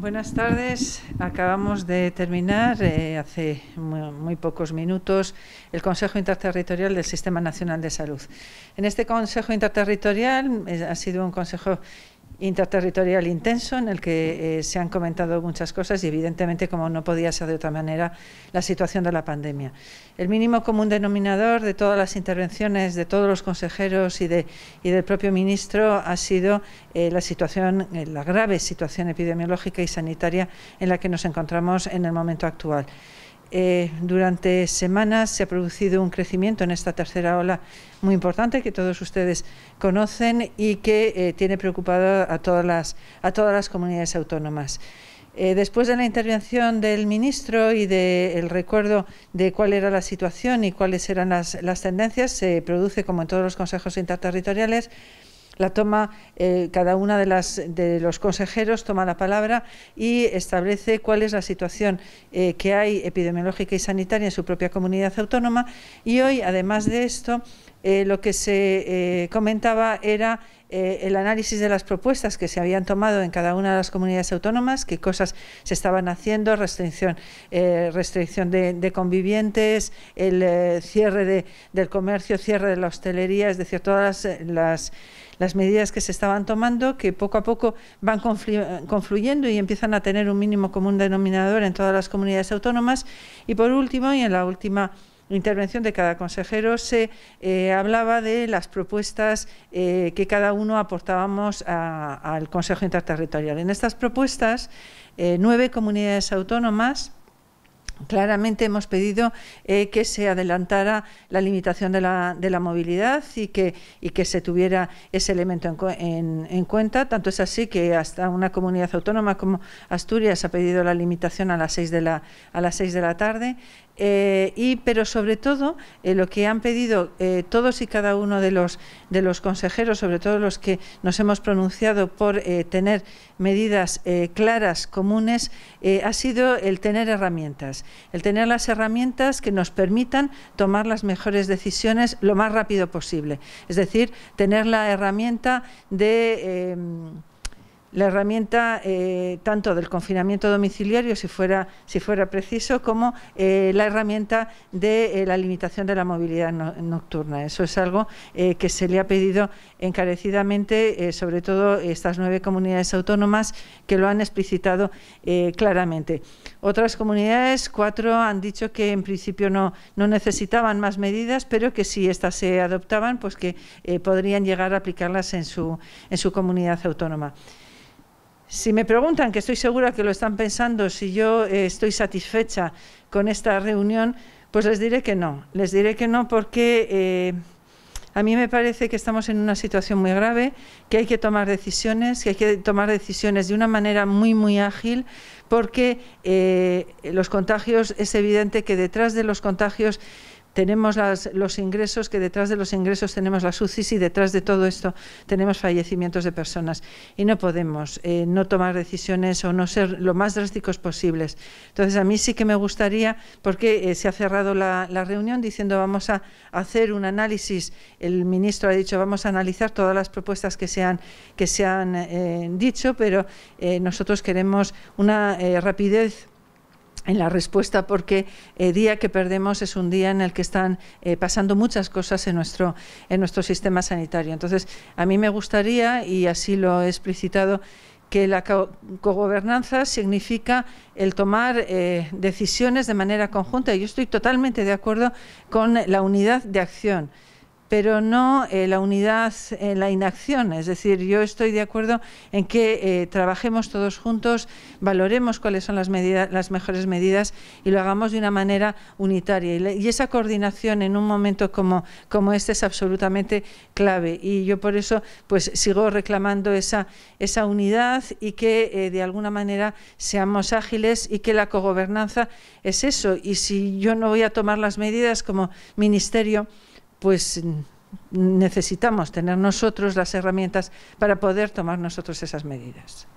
Buenas tardes. Acabamos de terminar eh, hace muy, pocos minutos el Consejo Interterritorial del Sistema Nacional de Salud. En este Consejo Interterritorial eh, ha sido un consejo interterritorial intenso en el que eh, se han comentado muchas cosas y evidentemente como no podía ser de otra manera la situación de la pandemia. El mínimo común denominador de todas las intervenciones de todos los consejeros y, del propio ministro ha sido eh, la situación, eh, la grave situación epidemiológica y sanitaria en la que nos encontramos en el momento actual. Eh, durante semanas se ha producido un crecimiento en esta tercera ola muy importante que todos ustedes conocen y que eh, tiene preocupado a todas las, a todas las comunidades autónomas. Eh, después de la intervención del ministro y del recuerdo de cuál era la situación y cuáles eran las, las tendencias, se produce, como en todos los consejos interterritoriales, la toma eh, cada una de las de los consejeros toma la palabra y establece cuál es la situación eh, que hay epidemiológica y sanitaria en su propia comunidad autónoma y hoy además de esto eh, lo que se comentaba era eh, el análisis de las propuestas que se habían tomado en cada una de las comunidades autónomas, qué cosas se estaban haciendo, restricción, eh, de, convivientes, el eh, cierre del comercio, cierre de la hostelería, es decir, todas las, las medidas que se estaban tomando, que poco a poco van confluyendo y empiezan a tener un mínimo común denominador en todas las comunidades autónomas. Y por último, y en la última intervención de cada consejero se eh, hablaba de las propuestas eh, que cada uno aportábamos al Consejo Interterritorial. En estas propuestas, eh, nueve comunidades autónomas Claramente hemos pedido que se adelantara la limitación de la, movilidad y que, se tuviera ese elemento en, cuenta. Tanto es así que hasta una comunidad autónoma como Asturias ha pedido la limitación a las seis de la tarde. Eh, y pero sobre todo eh, lo que han pedido eh, todos y cada uno de los de los consejeros, sobre todo los que nos hemos pronunciado por tener medidas claras, comunes, ha sido el tener herramientas, el tener las herramientas que nos permitan tomar las mejores decisiones lo más rápido posible. Es decir, tener la herramienta de em, la herramienta eh, tanto del confinamiento domiciliario, si fuera, preciso, como eh, la herramienta de eh, la limitación de la movilidad nocturna. Eso es algo que se le ha pedido encarecidamente, sobre todo estas nueve comunidades autónomas que lo han explicitado claramente. Otras comunidades, cuatro, han dicho que en principio no, necesitaban más medidas, pero que si estas se adoptaban, pues que podrían llegar a aplicarlas en su comunidad autónoma. Si me preguntan, que estoy segura que lo están pensando, si yo eh, estoy satisfecha con esta reunión, pues les diré que no. Les diré que no porque eh, a mí me parece que estamos en una situación muy grave, que hay que tomar decisiones, que hay que tomar decisiones de una manera muy, muy ágil, porque eh, los contagios, es evidente que detrás de los contagios tenemos las, los ingresos, que detrás de los ingresos tenemos las UCIs y detrás de todo esto tenemos fallecimientos de personas. Y no podemos eh, no tomar decisiones o no ser lo más drásticos posibles. Entonces, a mí sí que me gustaría, porque eh, se ha cerrado la, reunión diciendo vamos a hacer un análisis, el ministro ha dicho vamos a analizar todas las propuestas que se han, que se eh, dicho, pero nosotros queremos una rapidez en la respuesta porque el eh, día que perdemos es un día en el que están eh, pasando muchas cosas en nuestro, en nuestro sistema sanitario. Entonces, a mí me gustaría, y así lo he explicitado, que la cogobernanza significa el tomar eh, decisiones de manera conjunta. Yo estoy totalmente de acuerdo con la unidad de acción pero no eh, la unidad en eh, la inacción. Es decir, yo estoy de acuerdo en que eh, trabajemos todos juntos, valoremos cuáles son las, las mejores medidas y lo hagamos de una manera unitaria. Y, esa coordinación en un momento como, este es absolutamente clave. Y yo por eso pues sigo reclamando esa, unidad y que de alguna manera seamos ágiles y que la cogobernanza es eso. Y si yo no voy a tomar las medidas como ministerio, pues necesitamos tener nosotros las herramientas para poder tomar nosotros esas medidas.